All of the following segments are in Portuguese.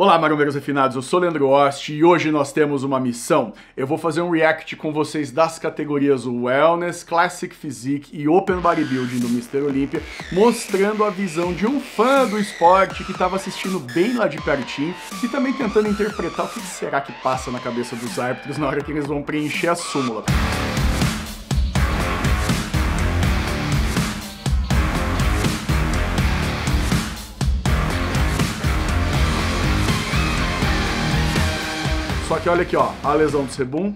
Olá, marombeiros refinados, eu sou Leandro Ost e hoje nós temos uma missão. Eu vou fazer um react com vocês das categorias Wellness, Classic Physique e Open Bodybuilding do Mr. Olympia, mostrando a visão de um fã do esporte que estava assistindo bem lá de pertinho e também tentando interpretar o que será que passa na cabeça dos árbitros na hora que eles vão preencher a súmula. olha aqui, ó, a lesão do Sebum,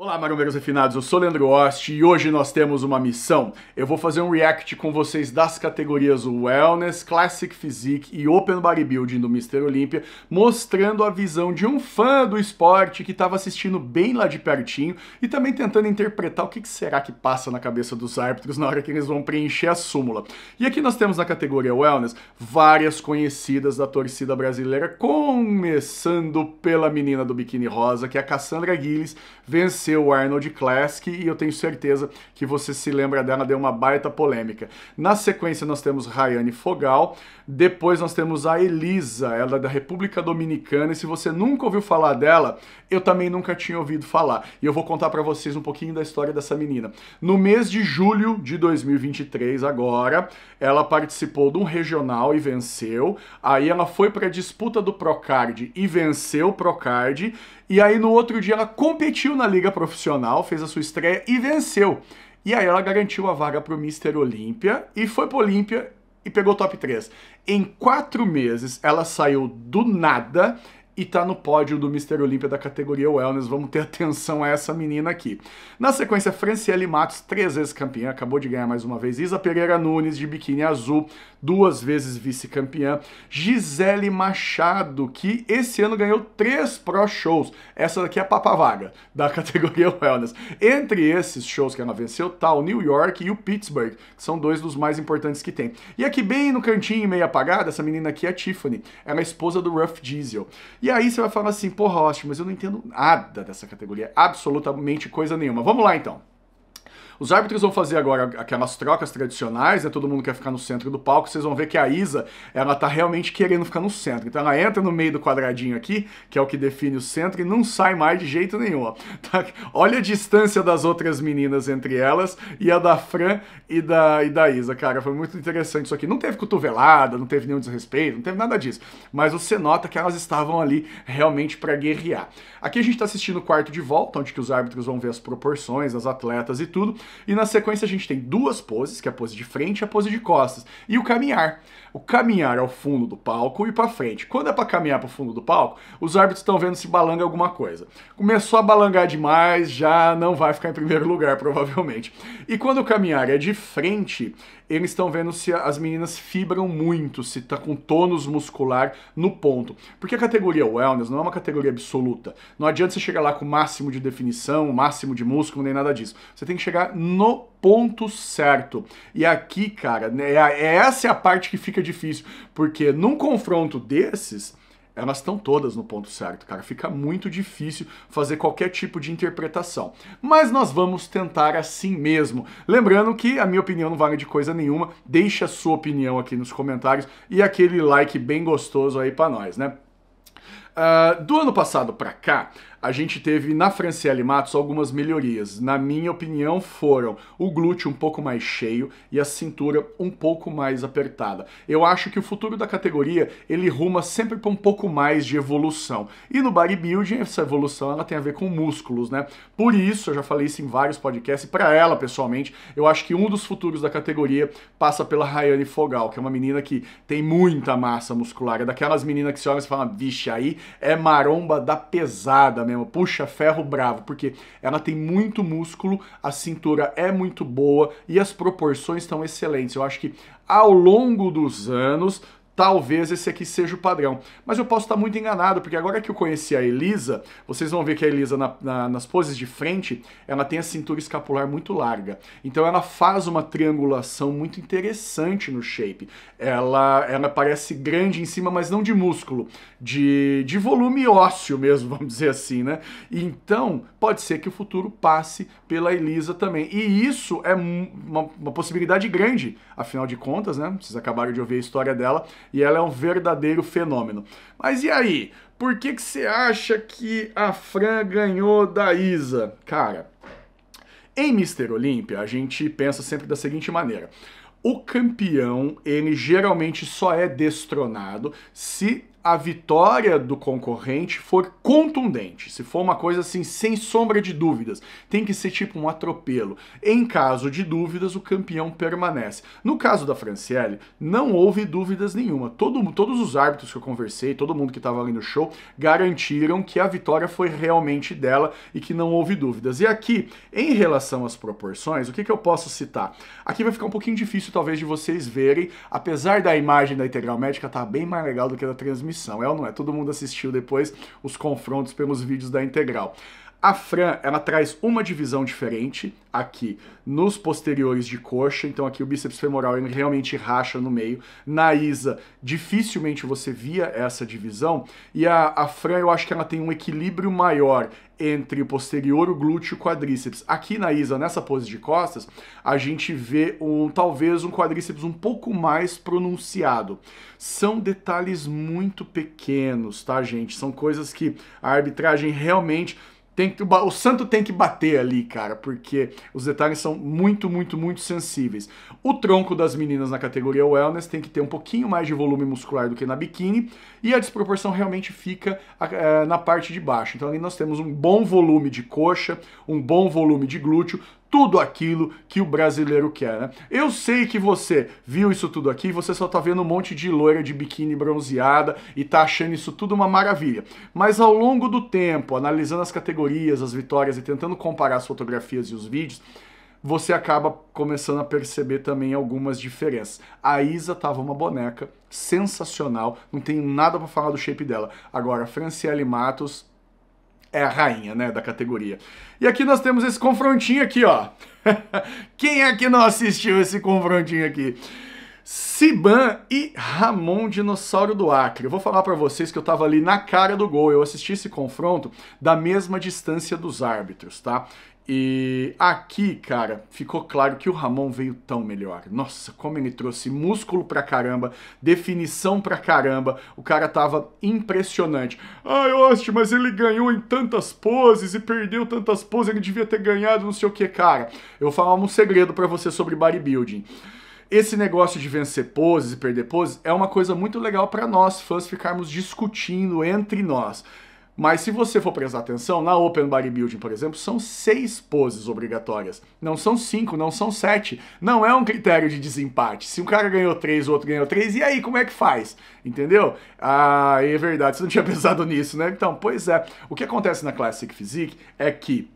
Olá, marombeiros refinados, eu sou Leandro Ost e hoje nós temos uma missão. Eu vou fazer um react com vocês das categorias Wellness, Classic Physique e Open Bodybuilding do Mr. Olímpia, mostrando a visão de um fã do esporte que estava assistindo bem lá de pertinho e também tentando interpretar o que será que passa na cabeça dos árbitros na hora que eles vão preencher a súmula. E aqui nós temos na categoria Wellness várias conhecidas da torcida brasileira, começando pela menina do biquíni rosa, que é a Cassandra Guilles, venceu o Arnold Classic e eu tenho certeza que você se lembra dela, deu uma baita polêmica. Na sequência nós temos Rayane Fogal, depois nós temos a Elisa, ela é da República Dominicana e se você nunca ouviu falar dela, eu também nunca tinha ouvido falar. E eu vou contar para vocês um pouquinho da história dessa menina. No mês de julho de 2023 agora, ela participou de um regional e venceu. Aí ela foi para a disputa do Procard e venceu o Procard e aí no outro dia ela competiu na Liga profissional, fez a sua estreia e venceu. E aí ela garantiu a vaga para o Mister Olímpia e foi para Olímpia e pegou top 3. Em quatro meses, ela saiu do nada e tá no pódio do Mister Olímpia da categoria Wellness. Vamos ter atenção a essa menina aqui. Na sequência, Franciele Matos, três vezes campeã, acabou de ganhar mais uma vez. Isa Pereira Nunes, de biquíni azul, duas vezes vice-campeã. Gisele Machado, que esse ano ganhou três pro shows. Essa daqui é a papavaga da categoria Wellness. Entre esses shows que ela venceu, tá o New York e o Pittsburgh, que são dois dos mais importantes que tem. E aqui bem no cantinho, meio apagado, essa menina aqui é a Tiffany. Ela é esposa do Ruff Diesel. E e aí você vai falar assim, porra, Austin, mas eu não entendo nada dessa categoria, absolutamente coisa nenhuma. Vamos lá então. Os árbitros vão fazer agora aquelas trocas tradicionais, né? Todo mundo quer ficar no centro do palco. Vocês vão ver que a Isa, ela tá realmente querendo ficar no centro. Então ela entra no meio do quadradinho aqui, que é o que define o centro, e não sai mais de jeito nenhum, ó. Tá? Olha a distância das outras meninas entre elas e a da Fran e da, e da Isa, cara. Foi muito interessante isso aqui. Não teve cotovelada, não teve nenhum desrespeito, não teve nada disso. Mas você nota que elas estavam ali realmente para guerrear. Aqui a gente tá assistindo o quarto de volta, onde que os árbitros vão ver as proporções, as atletas e tudo. E na sequência a gente tem duas poses, que é a pose de frente e a pose de costas. E o caminhar. O caminhar ao fundo do palco e para frente. Quando é para caminhar para o fundo do palco, os árbitros estão vendo se balanga alguma coisa. Começou a balangar demais, já não vai ficar em primeiro lugar, provavelmente. E quando o caminhar é de frente, eles estão vendo se as meninas fibram muito, se tá com tônus muscular no ponto. Porque a categoria wellness não é uma categoria absoluta. Não adianta você chegar lá com o máximo de definição, o máximo de músculo, nem nada disso. Você tem que chegar no ponto certo. E aqui, cara, né, é é essa é a parte que fica difícil, porque num confronto desses, elas estão todas no ponto certo, cara. Fica muito difícil fazer qualquer tipo de interpretação. Mas nós vamos tentar assim mesmo. Lembrando que a minha opinião não vale de coisa nenhuma. Deixe a sua opinião aqui nos comentários e aquele like bem gostoso aí para nós, né? Uh, do ano passado para cá, a gente teve na Franciele Matos algumas melhorias. Na minha opinião, foram o glúteo um pouco mais cheio e a cintura um pouco mais apertada. Eu acho que o futuro da categoria ele ruma sempre para um pouco mais de evolução. E no bodybuilding, essa evolução ela tem a ver com músculos, né? Por isso, eu já falei isso em vários podcasts, para ela pessoalmente, eu acho que um dos futuros da categoria passa pela Rayane Fogal, que é uma menina que tem muita massa muscular. É daquelas meninas que se olha e fala, vixe, aí é maromba da pesada mesmo. Puxa, ferro bravo, porque ela tem muito músculo, a cintura é muito boa e as proporções estão excelentes. Eu acho que ao longo dos anos talvez esse aqui seja o padrão. Mas eu posso estar muito enganado, porque agora que eu conheci a Elisa, vocês vão ver que a Elisa, na, na, nas poses de frente, ela tem a cintura escapular muito larga. Então ela faz uma triangulação muito interessante no shape. Ela, ela parece grande em cima, mas não de músculo, de, de volume ósseo mesmo, vamos dizer assim, né? Então, pode ser que o futuro passe pela Elisa também. E isso é uma, uma possibilidade grande, afinal de contas, né? Vocês acabaram de ouvir a história dela e ela é um verdadeiro fenômeno. Mas e aí? Por que, que você acha que a Fran ganhou da Isa? Cara, em Mister Olímpia, a gente pensa sempre da seguinte maneira. O campeão, ele geralmente só é destronado se a vitória do concorrente for contundente, se for uma coisa assim sem sombra de dúvidas, tem que ser tipo um atropelo. Em caso de dúvidas, o campeão permanece. No caso da Franciele, não houve dúvidas nenhuma. Todo, todos os árbitros que eu conversei, todo mundo que estava ali no show, garantiram que a vitória foi realmente dela e que não houve dúvidas. E aqui, em relação às proporções, o que, que eu posso citar? Aqui vai ficar um pouquinho difícil talvez de vocês verem, apesar da imagem da integral médica estar tá bem mais legal do que a da transmissão transmissão, é ou não é? Todo mundo assistiu depois os confrontos pelos vídeos da Integral. A Fran, ela traz uma divisão diferente aqui nos posteriores de coxa, então aqui o bíceps femoral ele realmente racha no meio. Na Isa, dificilmente você via essa divisão, e a, a Fran eu acho que ela tem um equilíbrio maior entre o posterior, o glúteo e o quadríceps. Aqui na Isa, nessa pose de costas, a gente vê um talvez um quadríceps um pouco mais pronunciado. São detalhes muito pequenos, tá, gente? São coisas que a arbitragem realmente tem que, o santo tem que bater ali, cara, porque os detalhes são muito, muito, muito sensíveis. O tronco das meninas na categoria wellness tem que ter um pouquinho mais de volume muscular do que na biquíni, e a desproporção realmente fica é, na parte de baixo. Então ali nós temos um bom volume de coxa, um bom volume de glúteo, tudo aquilo que o brasileiro quer, né? Eu sei que você viu isso tudo aqui, você só tá vendo um monte de loira de biquíni bronzeada e tá achando isso tudo uma maravilha. Mas ao longo do tempo, analisando as categorias, as vitórias e tentando comparar as fotografias e os vídeos, você acaba começando a perceber também algumas diferenças. A Isa tava uma boneca sensacional, não tenho nada para falar do shape dela. Agora, Franciele Matos é a rainha, né, da categoria. E aqui nós temos esse confrontinho aqui, ó. Quem é que não assistiu esse confrontinho aqui? Siban e Ramon Dinossauro do Acre. Eu vou falar para vocês que eu estava ali na cara do gol. Eu assisti esse confronto da mesma distância dos árbitros, tá? E aqui, cara, ficou claro que o Ramon veio tão melhor. Nossa, como ele trouxe músculo pra caramba, definição pra caramba. O cara tava impressionante. Ai, Oste, mas ele ganhou em tantas poses e perdeu tantas poses, ele devia ter ganhado não sei o que, cara. Eu vou falar um segredo para você sobre bodybuilding. Esse negócio de vencer poses e perder poses é uma coisa muito legal para nós, fãs, ficarmos discutindo entre nós. Mas se você for prestar atenção, na Open Bodybuilding, por exemplo, são seis poses obrigatórias. Não são cinco, não são sete. Não é um critério de desempate. Se um cara ganhou três, o outro ganhou três, e aí como é que faz? Entendeu? Ah, é verdade, você não tinha pensado nisso, né? Então, pois é. O que acontece na Classic Physique é que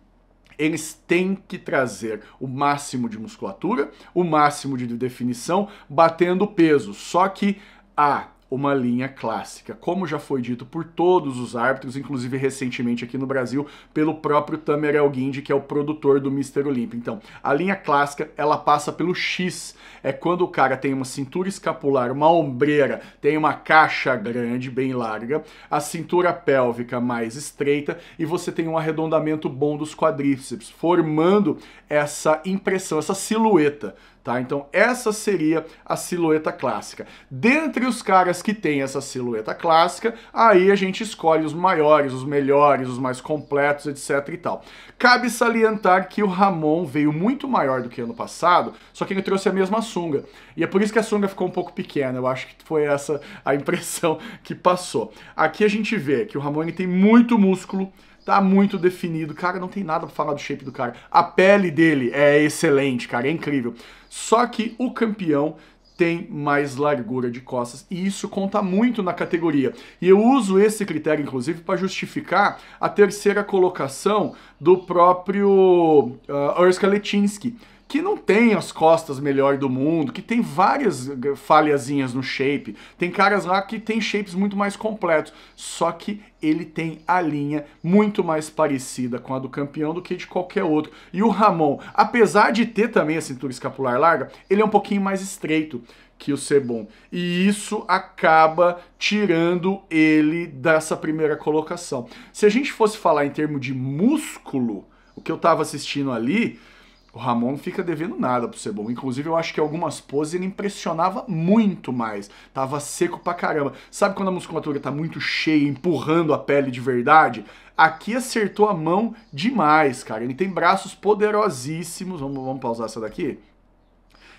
eles têm que trazer o máximo de musculatura, o máximo de definição, batendo peso. Só que a uma linha clássica, como já foi dito por todos os árbitros, inclusive recentemente aqui no Brasil, pelo próprio Tamer Elguindi, que é o produtor do Mister Olympia. Então, a linha clássica, ela passa pelo X, é quando o cara tem uma cintura escapular, uma ombreira, tem uma caixa grande, bem larga, a cintura pélvica mais estreita e você tem um arredondamento bom dos quadríceps, formando essa impressão, essa silhueta tá? Então essa seria a silhueta clássica. Dentre os caras que tem essa silhueta clássica, aí a gente escolhe os maiores, os melhores, os mais completos, etc e tal. Cabe salientar que o Ramon veio muito maior do que ano passado, só que ele trouxe a mesma sunga. E é por isso que a sunga ficou um pouco pequena, eu acho que foi essa a impressão que passou. Aqui a gente vê que o Ramon tem muito músculo, tá muito definido. Cara, não tem nada pra falar do shape do cara. A pele dele é excelente, cara, é incrível. Só que o campeão tem mais largura de costas e isso conta muito na categoria. E eu uso esse critério inclusive para justificar a terceira colocação do próprio uh, ah, Urska que não tem as costas melhor do mundo, que tem várias falhazinhas no shape. Tem caras lá que tem shapes muito mais completos, só que ele tem a linha muito mais parecida com a do campeão do que de qualquer outro. E o Ramon, apesar de ter também a cintura escapular larga, ele é um pouquinho mais estreito que o Sebon. E isso acaba tirando ele dessa primeira colocação. Se a gente fosse falar em termos de músculo, o que eu estava assistindo ali, o Ramon fica devendo nada pro Cebol. Inclusive, eu acho que algumas poses ele impressionava muito mais. Tava seco pra caramba. Sabe quando a musculatura tá muito cheia, empurrando a pele de verdade? Aqui acertou a mão demais, cara. Ele tem braços poderosíssimos. Vamos, vamos pausar essa daqui?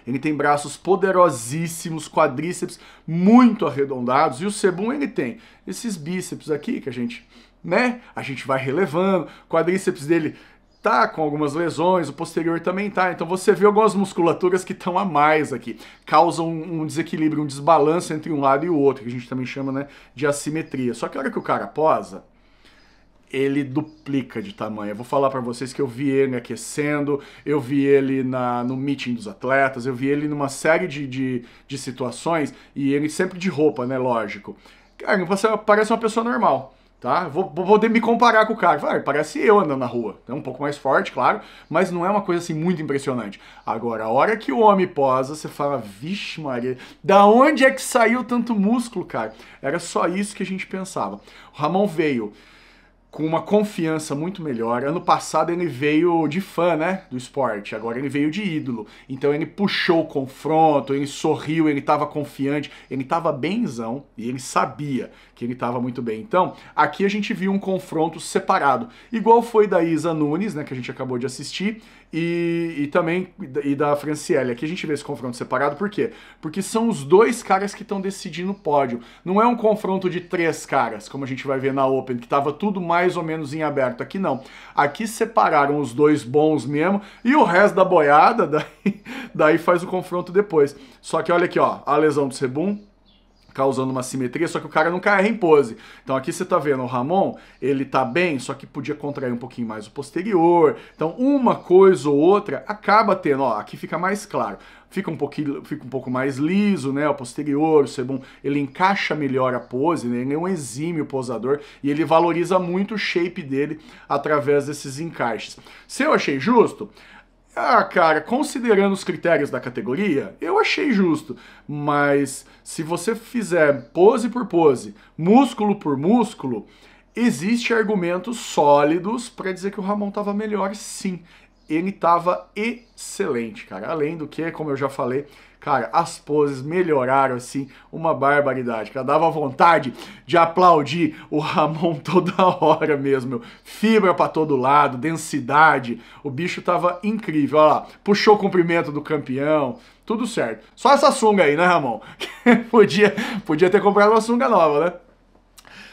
Ele tem braços poderosíssimos, quadríceps muito arredondados. E o Sebum, ele tem esses bíceps aqui que a gente, né? A gente vai relevando. O quadríceps dele tá com algumas lesões, o posterior também tá. Então você vê algumas musculaturas que estão a mais aqui, causam um desequilíbrio, um desbalanço entre um lado e o outro, que a gente também chama né, de assimetria. Só que a hora que o cara posa, ele duplica de tamanho. Eu vou falar para vocês que eu vi ele aquecendo, eu vi ele na, no meeting dos atletas, eu vi ele numa série de, de, de situações, e ele sempre de roupa, né? Lógico. Cara, você parece uma pessoa normal tá? Vou, vou poder me comparar com o cara. Vai, parece eu andando na rua. É um pouco mais forte, claro, mas não é uma coisa assim muito impressionante. Agora, a hora que o homem posa, você fala, vixe Maria, da onde é que saiu tanto músculo, cara? Era só isso que a gente pensava. O Ramon veio com uma confiança muito melhor. Ano passado ele veio de fã, né, do esporte. Agora ele veio de ídolo. Então ele puxou o confronto, ele sorriu, ele estava confiante, ele estava benzão e ele sabia que ele estava muito bem. Então, aqui a gente viu um confronto separado, igual foi da Isa Nunes, né, que a gente acabou de assistir, e, e também e da Franciele. Aqui a gente vê esse confronto separado, por quê? Porque são os dois caras que estão decidindo o pódio. Não é um confronto de três caras, como a gente vai ver na Open, que estava tudo mais ou menos em aberto. Aqui não. Aqui separaram os dois bons mesmo e o resto da boiada, daí, daí faz o confronto depois. Só que olha aqui, ó, a lesão do Sebum, causando uma simetria, só que o cara não carrega em pose. Então aqui você tá vendo o Ramon, ele tá bem, só que podia contrair um pouquinho mais o posterior. Então uma coisa ou outra acaba tendo, ó, aqui fica mais claro. Fica um pouquinho, fica um pouco mais liso, né, o posterior, o sebum, ele encaixa melhor a pose, né, ele é um o posador e ele valoriza muito o shape dele através desses encaixes. Se eu achei justo, ah, cara, considerando os critérios da categoria, eu achei justo. Mas se você fizer pose por pose, músculo por músculo, existe argumentos sólidos para dizer que o Ramon estava melhor, sim. Ele estava excelente, cara. Além do que, como eu já falei, Cara, as poses melhoraram assim, uma barbaridade. Cara, dava vontade de aplaudir o Ramon toda hora mesmo. Meu. Fibra para todo lado, densidade. O bicho tava incrível. Olha lá, puxou o cumprimento do campeão. Tudo certo. Só essa sunga aí, né, Ramon? podia, podia ter comprado uma sunga nova, né?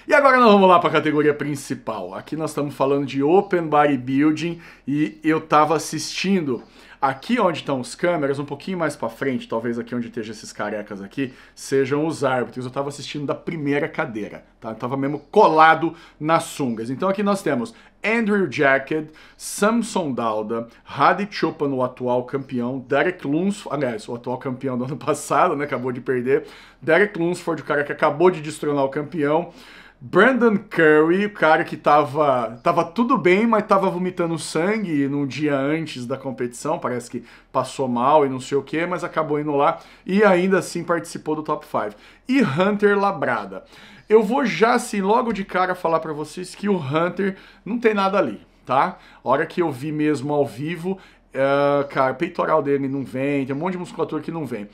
E agora nós vamos lá para a categoria principal. Aqui nós estamos falando de Open Body Building e eu tava assistindo Aqui onde estão os câmeras, um pouquinho mais para frente, talvez aqui onde esteja esses carecas aqui, sejam os árbitros. Eu estava assistindo da primeira cadeira, tá? Eu tava mesmo colado nas sungas. Então aqui nós temos Andrew Jacket, Samson Dauda, Hadi Chopin, o atual campeão, Derek Lunsford, aliás, o atual campeão do ano passado, né, acabou de perder, Derek Lunsford, o cara que acabou de destronar o campeão, Brandon Curry, o cara que tava, tava tudo bem, mas tava vomitando sangue no dia antes da competição, parece que passou mal e não sei o que, mas acabou indo lá e ainda assim participou do top 5. E Hunter Labrada. Eu vou já assim, logo de cara, falar para vocês que o Hunter não tem nada ali, tá? A hora que eu vi mesmo ao vivo, Uh, cara, peitoral dele não vem, tem um monte de musculatura que não vem.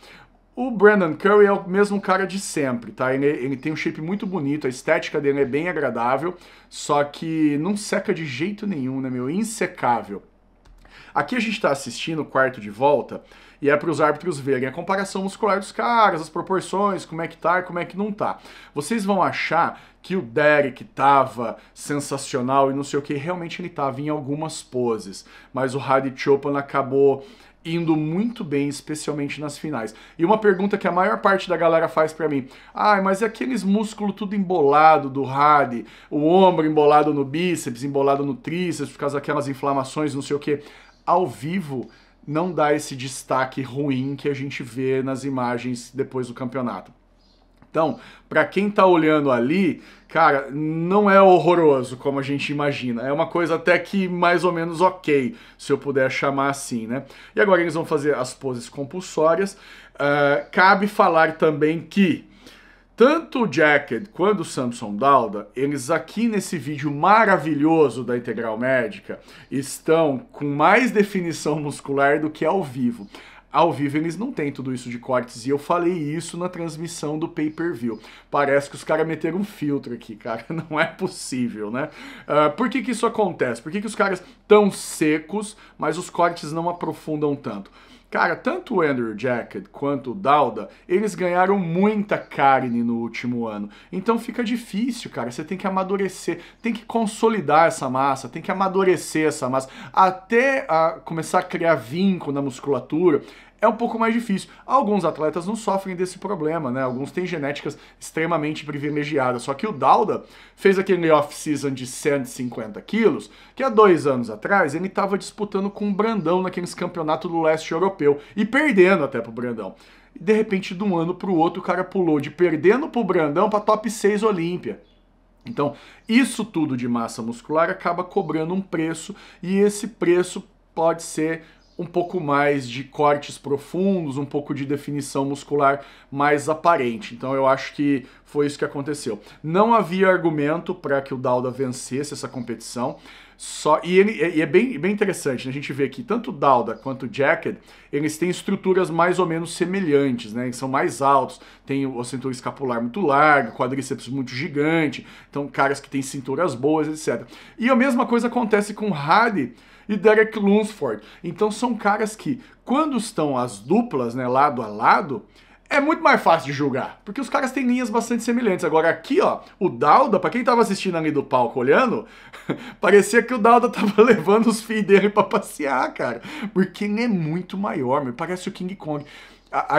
O Brandon Curry é o mesmo cara de sempre, tá? Ele, é, ele, tem um shape muito bonito, a estética dele é bem agradável, só que não seca de jeito nenhum, né, meu? Insecável. Aqui a gente tá assistindo o quarto de volta e é para os árbitros verem a comparação muscular dos caras, as proporções, como é que tá e como é que não tá. Vocês vão achar que o Derek tava sensacional e não sei o que, realmente ele tava em algumas poses, mas o Hardy Chopin acabou indo muito bem, especialmente nas finais. E uma pergunta que a maior parte da galera faz para mim: "Ai, ah, mas e aqueles músculos tudo embolado do Hardy, o ombro embolado no bíceps, embolado no tríceps por causa daquelas inflamações, não sei o quê". Ao vivo não dá esse destaque ruim que a gente vê nas imagens depois do campeonato. Então, para quem está olhando ali, cara, não é horroroso como a gente imagina. É uma coisa até que mais ou menos ok, se eu puder chamar assim, né? E agora eles vão fazer as poses compulsórias. Uh, cabe falar também que tanto o Jacket quanto o Samson Dauda, eles aqui nesse vídeo maravilhoso da Integral Médica estão com mais definição muscular do que ao vivo. Ao vivo eles não têm tudo isso de cortes, e eu falei isso na transmissão do pay-per-view. Parece que os caras meteram um filtro aqui, cara, não é possível, né? Uh, por que que isso acontece? Por que que os caras tão secos, mas os cortes não aprofundam tanto? Cara, tanto o Andrew Jacket quanto o Dauda, eles ganharam muita carne no último ano. Então fica difícil, cara. Você tem que amadurecer, tem que consolidar essa massa, tem que amadurecer essa massa. Até a começar a criar vinco na musculatura, é um pouco mais difícil. Alguns atletas não sofrem desse problema, né? Alguns têm genéticas extremamente privilegiadas. Só que o Dauda fez aquele off-season de 150 quilos, que há dois anos atrás ele estava disputando com o Brandão naqueles campeonatos do leste europeu e perdendo até pro Brandão. de repente, de um ano pro outro, o cara pulou de perdendo pro Brandão para top 6 Olímpia. Então, isso tudo de massa muscular acaba cobrando um preço e esse preço pode ser um pouco mais de cortes profundos, um pouco de definição muscular mais aparente. Então eu acho que foi isso que aconteceu. Não havia argumento para que o Dauda vencesse essa competição. Só, e, ele, e é bem, bem interessante, né? a gente vê que tanto o Dauda quanto o Jacket, eles têm estruturas mais ou menos semelhantes, né? Eles são mais altos, tem o cintura escapular muito largo, quadríceps muito gigante, então caras que têm cinturas boas, etc. E a mesma coisa acontece com o Hardy, e Derek Lunsford. Então são caras que, quando estão as duplas, né, lado a lado, é muito mais fácil de julgar, porque os caras têm linhas bastante semelhantes. Agora aqui, ó, o Dauda, para quem tava assistindo ali do palco olhando, parecia que o Dauda tava levando os filhos dele para passear, cara, porque ele é muito maior, me parece o King Kong. A, a,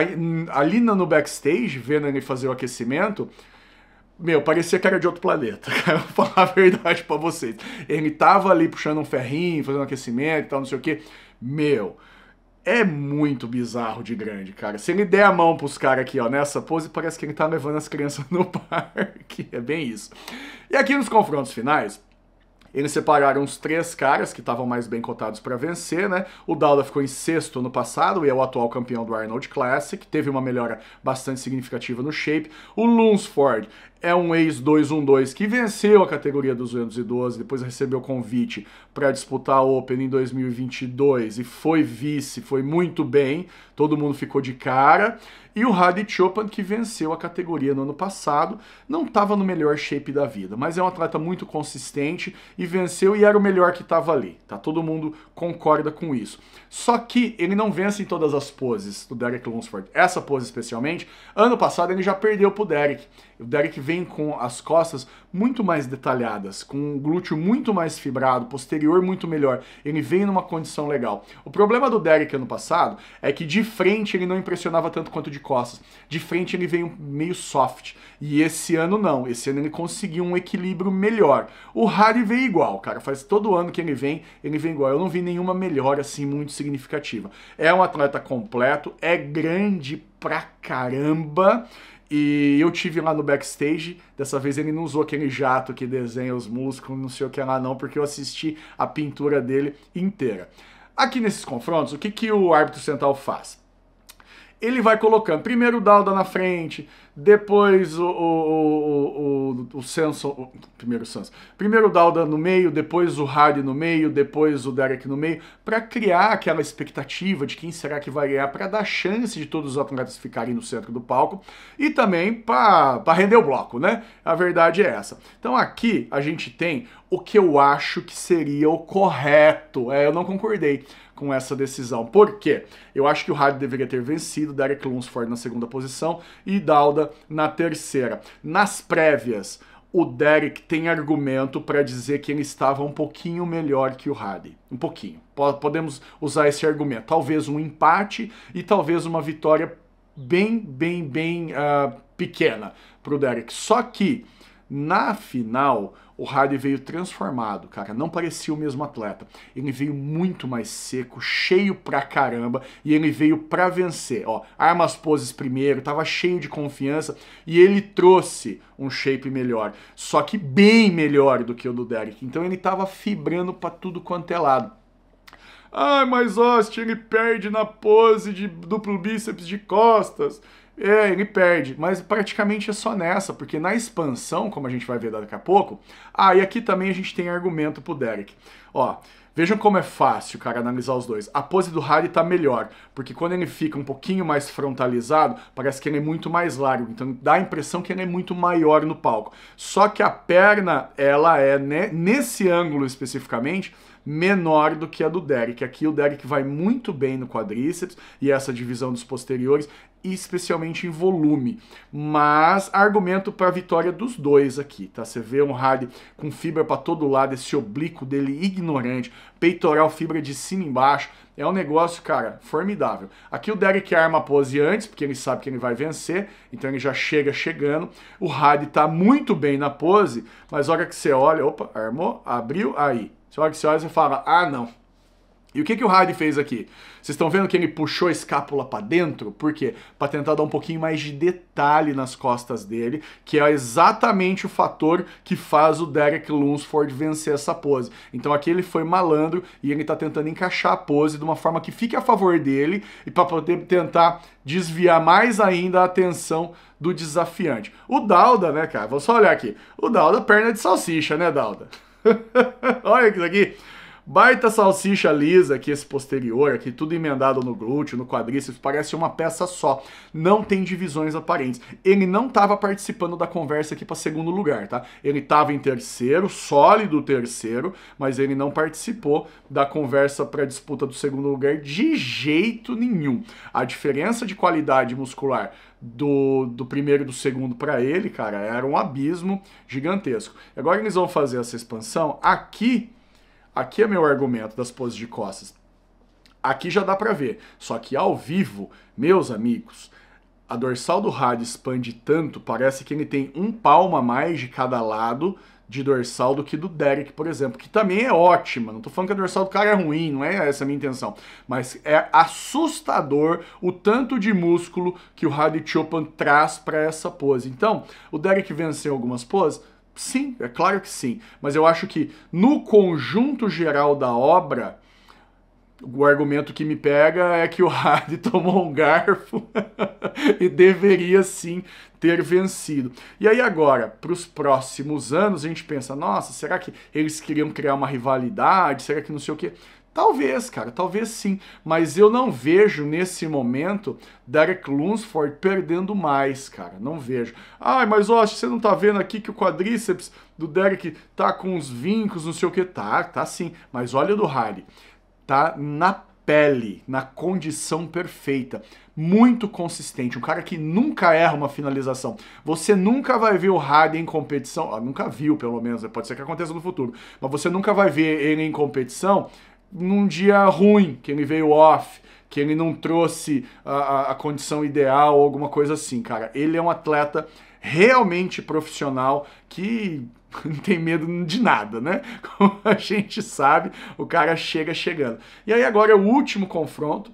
ali no backstage, vendo ele fazer o aquecimento, meu, parecia que era de outro planeta, cara, vou falar a verdade para vocês. Ele tava ali puxando um ferrinho, fazendo aquecimento e tal, não sei o que. Meu, é muito bizarro de grande, cara. Se ele der a mão pros caras aqui, ó, nessa pose, parece que ele tá levando as crianças no parque, é bem isso. E aqui nos confrontos finais, eles separaram os três caras que estavam mais bem cotados para vencer, né? O Dowda ficou em sexto no passado e é o atual campeão do Arnold Classic, teve uma melhora bastante significativa no shape. O Lunsford é um ex-212 que venceu a categoria dos 212, depois recebeu convite para disputar a Open em 2022 e foi vice, foi muito bem, todo mundo ficou de cara. E o Hadi Chopin, que venceu a categoria no ano passado, não estava no melhor shape da vida, mas é um atleta muito consistente e venceu e era o melhor que estava ali, tá? Todo mundo concorda com isso. Só que ele não vence em todas as poses do Derek Lunsford, essa pose especialmente. Ano passado ele já perdeu pro Derek. O Derek vem com as costas muito mais detalhadas, com o glúteo muito mais fibrado, posterior muito melhor. Ele vem numa condição legal. O problema do Derek ano passado é que de frente ele não impressionava tanto quanto de costas. De frente ele veio meio soft. E esse ano não. Esse ano ele conseguiu um equilíbrio melhor. O Harry veio igual, cara. Faz todo ano que ele vem, ele vem igual. Eu não vi nenhuma melhora assim muito significativa. É um atleta completo, é grande pra caramba e eu tive lá no backstage, dessa vez ele não usou aquele jato que desenha os músculos, não sei o que lá não, porque eu assisti a pintura dele inteira. Aqui nesses confrontos, o que, que o árbitro central faz? Ele vai colocando primeiro o Dauda na frente, depois o, o, o, o, Samson, primeiro Samson, primeiro o Dauda no meio, depois o Hardy no meio, depois o Derek no meio, para criar aquela expectativa de quem será que vai ganhar, para dar chance de todos os atletas ficarem no centro do palco e também para render o bloco, né? A verdade é essa. Então aqui a gente tem o que eu acho que seria o correto, é, eu não concordei, com essa decisão. Por quê? Eu acho que o Hardy deveria ter vencido, Derek Lunsford na segunda posição e Dauda na terceira. Nas prévias, o Derek tem argumento para dizer que ele estava um pouquinho melhor que o Hardy. Um pouquinho. Podemos usar esse argumento. Talvez um empate e talvez uma vitória bem, bem, bem uh, pequena para o Derek. Só que na final, o Hardy veio transformado, cara. Não parecia o mesmo atleta. Ele veio muito mais seco, cheio pra caramba, e ele veio pra vencer. Ó, arma as poses primeiro, tava cheio de confiança, e ele trouxe um shape melhor. Só que bem melhor do que o do Derek. Então ele tava fibrando pra tudo quanto é lado. Ai, mas Austin, ele perde na pose de duplo bíceps de costas. É, ele perde, mas praticamente é só nessa, porque na expansão, como a gente vai ver daqui a pouco, ah, e aqui também a gente tem argumento pro Derek. Ó, vejam como é fácil, cara, analisar os dois. A pose do Harry tá melhor, porque quando ele fica um pouquinho mais frontalizado, parece que ele é muito mais largo, então dá a impressão que ele é muito maior no palco. Só que a perna, ela é, né, nesse ângulo especificamente, menor do que a do Derek. Aqui o Derek vai muito bem no quadríceps e essa divisão dos posteriores, especialmente em volume. Mas argumento para a vitória dos dois aqui, tá? Você vê um Hardy com fibra para todo lado, esse oblíquo dele ignorante, peitoral fibra de cima embaixo, é um negócio, cara, formidável. Aqui o Derek arma a pose antes, porque ele sabe que ele vai vencer, então ele já chega chegando. O Hardy tá muito bem na pose, mas a hora que você olha, opa, armou, abriu, aí, olha e olha você fala ah, não. E o que, que o Hardy fez aqui? Vocês estão vendo que ele puxou a escápula para dentro? Por quê? Para tentar dar um pouquinho mais de detalhe nas costas dele, que é exatamente o fator que faz o Derek Lunsford vencer essa pose. Então aqui ele foi malandro e ele está tentando encaixar a pose de uma forma que fique a favor dele e para poder tentar desviar mais ainda a atenção do desafiante. O Dauda, né, cara? Vou só olhar aqui. O Dauda, perna de salsicha, né, Dauda? Olha isso aqui. Baita salsicha lisa aqui, esse posterior, aqui tudo emendado no glúteo, no quadríceps, parece uma peça só. Não tem divisões aparentes. Ele não estava participando da conversa aqui para segundo lugar, tá? Ele estava em terceiro, sólido terceiro, mas ele não participou da conversa para disputa do segundo lugar de jeito nenhum. A diferença de qualidade muscular do, do primeiro e do segundo para ele, cara, era um abismo gigantesco. Agora eles vão fazer essa expansão. Aqui, aqui é meu argumento das poses de costas. Aqui já dá para ver. Só que ao vivo, meus amigos, a dorsal do rádio expande tanto, parece que ele tem um palmo a mais de cada lado de dorsal do que do Derek, por exemplo, que também é ótima. Não tô falando que a dorsal do cara é ruim, não é essa a minha intenção. Mas é assustador o tanto de músculo que o Hadi Chopin traz para essa pose. Então, o Derek venceu algumas poses? Sim, é claro que sim. Mas eu acho que no conjunto geral da obra o argumento que me pega é que o Hardy tomou um garfo e deveria sim ter vencido. E aí agora, para os próximos anos, a gente pensa, nossa, será que eles queriam criar uma rivalidade? Será que não sei o quê? Talvez, cara, talvez sim. Mas eu não vejo nesse momento Derek Lunsford perdendo mais, cara. Não vejo. Ai, mas ó, você não tá vendo aqui que o quadríceps do Derek tá com os vincos, não sei o que. Tá, tá sim. Mas olha o do Hardy tá na pele, na condição perfeita, muito consistente, um cara que nunca erra uma finalização. Você nunca vai ver o Harden em competição, ah, nunca viu pelo menos, né? pode ser que aconteça no futuro, mas você nunca vai ver ele em competição num dia ruim, que ele veio off, que ele não trouxe a, a, a condição ideal ou alguma coisa assim, cara. Ele é um atleta realmente profissional que não tem medo de nada, né? Como a gente sabe, o cara chega chegando. E aí agora é o último confronto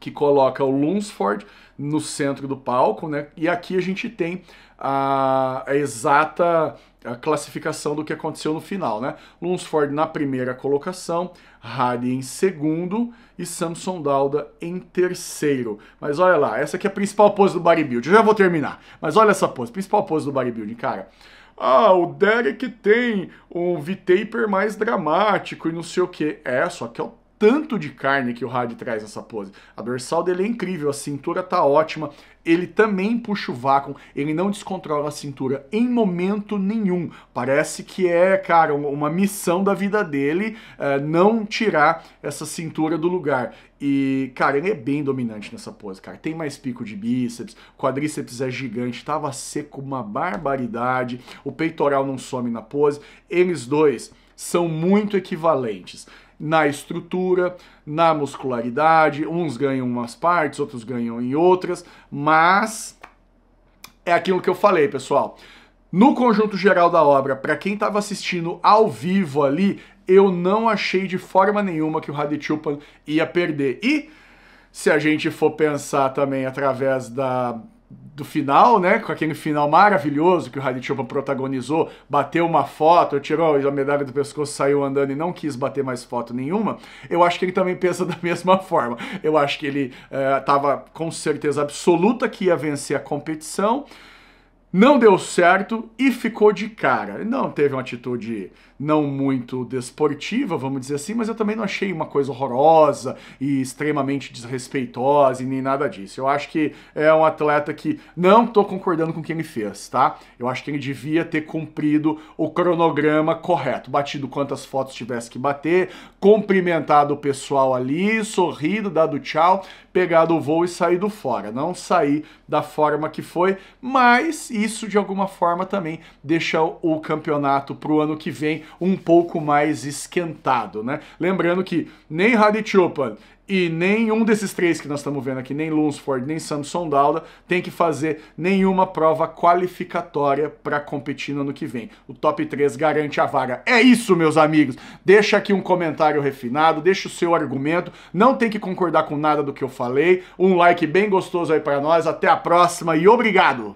que coloca o Lunsford no centro do palco, né? E aqui a gente tem a, a exata a classificação do que aconteceu no final, né? Lunsford na primeira colocação, Hardy em segundo e Samson Dauda em terceiro. Mas olha lá, essa aqui é a principal pose do bodybuilding. Eu já vou terminar, mas olha essa pose, principal pose do bodybuilding, cara. Ah, o Derek tem um V-taper mais dramático e não sei o que. É, só que é o tanto de carne que o Hardy traz nessa pose. A dorsal dele é incrível, a cintura tá ótima, ele também puxa o vácuo, ele não descontrola a cintura em momento nenhum. Parece que é, cara, uma missão da vida dele é, não tirar essa cintura do lugar. E, cara, ele é bem dominante nessa pose, cara. Tem mais pico de bíceps, quadríceps é gigante, tava seco uma barbaridade, o peitoral não some na pose. Eles dois são muito equivalentes na estrutura, na muscularidade. Uns ganham umas partes, outros ganham em outras, mas é aquilo que eu falei, pessoal. No conjunto geral da obra, para quem estava assistindo ao vivo ali, eu não achei de forma nenhuma que o Radechupan ia perder. E se a gente for pensar também através da do final, né? Com aquele final maravilhoso que o Halit Chopa protagonizou, bateu uma foto, tirou a medalha do pescoço, saiu andando e não quis bater mais foto nenhuma. Eu acho que ele também pensa da mesma forma. Eu acho que ele estava é, com certeza absoluta que ia vencer a competição, não deu certo e ficou de cara. Ele não teve uma atitude não muito desportiva, vamos dizer assim, mas eu também não achei uma coisa horrorosa e extremamente desrespeitosa e nem nada disso. Eu acho que é um atleta que não tô concordando com o que ele fez, tá? Eu acho que ele devia ter cumprido o cronograma correto, batido quantas fotos tivesse que bater, cumprimentado o pessoal ali, sorrido, dado tchau, pegado o voo e saído fora. Não sair da forma que foi, mas isso de alguma forma também deixa o campeonato pro ano que vem um pouco mais esquentado, né? Lembrando que nem Raditiopan e nenhum desses três que nós estamos vendo aqui, nem Lunsford, nem Samson Dauda, tem que fazer nenhuma prova qualificatória para competir no ano que vem. O top 3 garante a vaga. É isso, meus amigos. Deixa aqui um comentário refinado, deixa o seu argumento. Não tem que concordar com nada do que eu falei. Um like bem gostoso aí para nós. Até a próxima e obrigado!